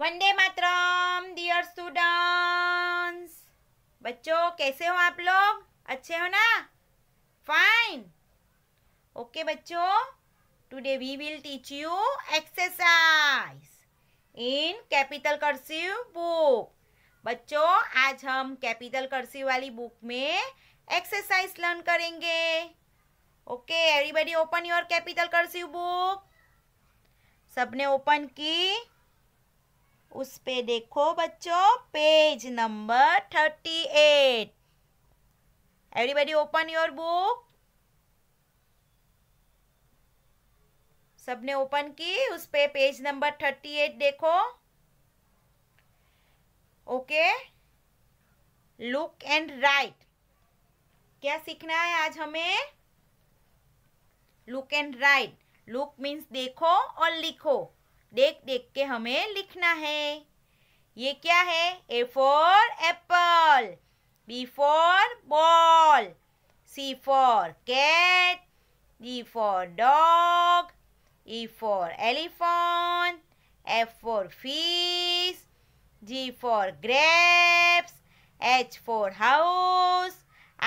वंदे मातरम dear students बच्चों कैसे हो आप लोग अच्छे हो ना फाइन ओके बच्चों today we will teach you exercise in capital cursive book बच्चों आज हम कैपिटल कर्सिव वाली बुक में एक्सरसाइज लर्न करेंगे okay everybody open your capital cursive book सबने ओपन की उस पे देखो बच्चों page number thirty eight everybody open your book सबने ओपन की उस पे पेज नंबर थर्टी एट देखो ओके लुक एंड राइट क्या सीखना है आज हमें look and write look means देखो और लिखो देख देख के हमें लिखना है ये क्या है A for apple B for ball C for cat D for dog E for elephant F for fish G for grapes H for house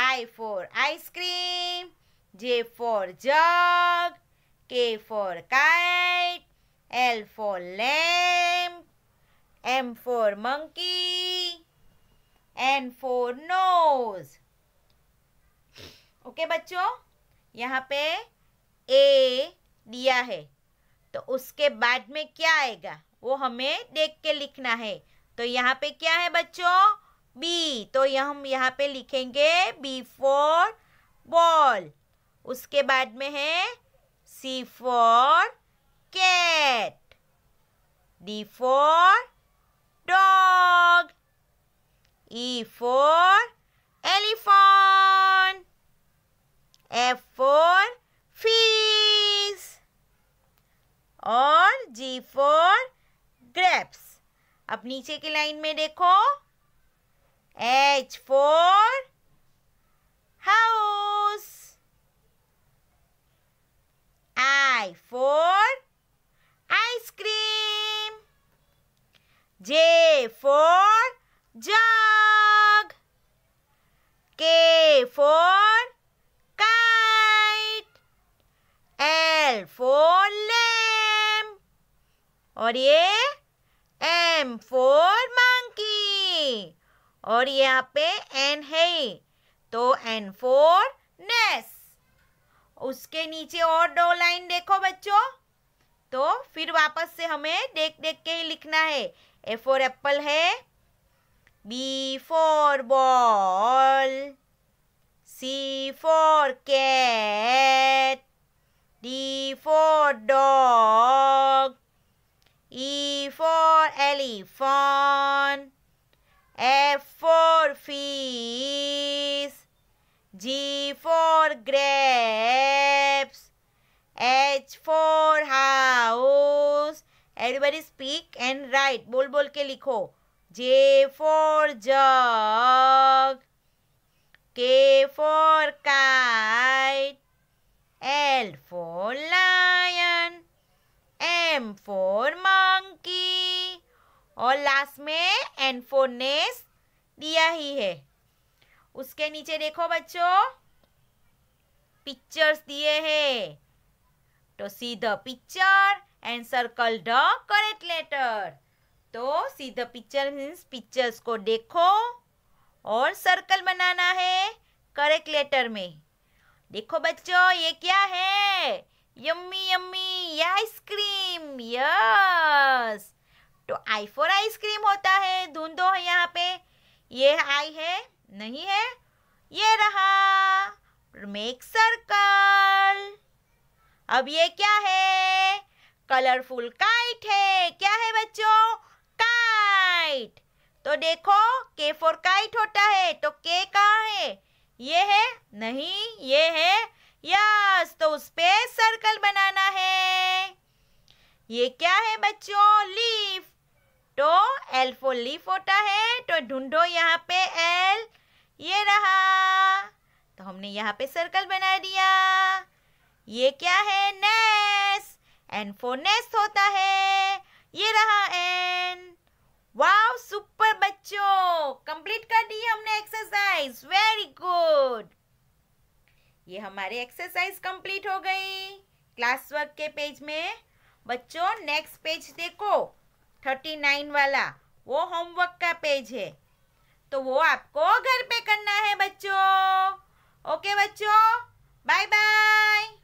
I for ice cream J for jug K for kite L for lamp, M for monkey, N for nose. Okay okay, बच्चों यहाँ पे ए दिया है तो उसके बाद में क्या आएगा वो हमें देख के लिखना है तो यहाँ पे क्या है बच्चों बी तो यह हम यहाँ पे लिखेंगे बी फॉर बॉल उसके बाद में है C for cat. D for dog. E for elephant. F for fish. और G for grapes. अब नीचे की लाइन में देखो H for J for jug. K for kite. L for lamb. और ये M for monkey. और यहाँ पे N है तो N for nest. उसके नीचे और दो लाइन देखो बच्चों तो फिर वापस से हमें देख देख के ही लिखना है ए फोर एप्पल है B for ball C for cat D for dog E for elephant F for fish G for grapes H for house everybody speak and write बोल बोल के लिखो J for jug K for kite L for lion M for monkey और last में N for nose दिया ही है उसके नीचे देखो बच्चों पिक्चर्स दिए हैं तो see the picture and circle the correct letter तो see the picture means pictures को देखो और सर्कल बनाना है करेक्ट लेटर में देखो बच्चों ये क्या है यम्मी यम्मी आइसक्रीम यस तो आई फॉर आइसक्रीम होता है ढूंढो है यहाँ पे ये आई है नहीं है ये रहा मेक सर्कल अब ये क्या है कलरफुल काइट है क्या है बच्चों काइट तो देखो के फोर काइट होता है तो के कहा है ये है नहीं ये है यस तो उस पे सर्कल बनाना है ये क्या है बच्चों लीफ तो एल फोर लीफ होता है तो ढूंढो यहाँ पे एल ये रहा तो हमने यहाँ पे सर्कल बना दिया ये क्या है नेक्स्ट एन फोर नेस्ट होता है ये रहा एन वाव सुपर बच्चों कंप्लीट कर दी हमने एक्सरसाइज वेरी गुड ये हमारी एक्सरसाइज कंप्लीट हो गई क्लास वर्क के पेज में बच्चों नेक्स्ट पेज देखो थर्टी नाइन वाला वो होमवर्क का पेज है तो वो आपको घर पे करना है बच्चों ओके बच्चों बाय बाय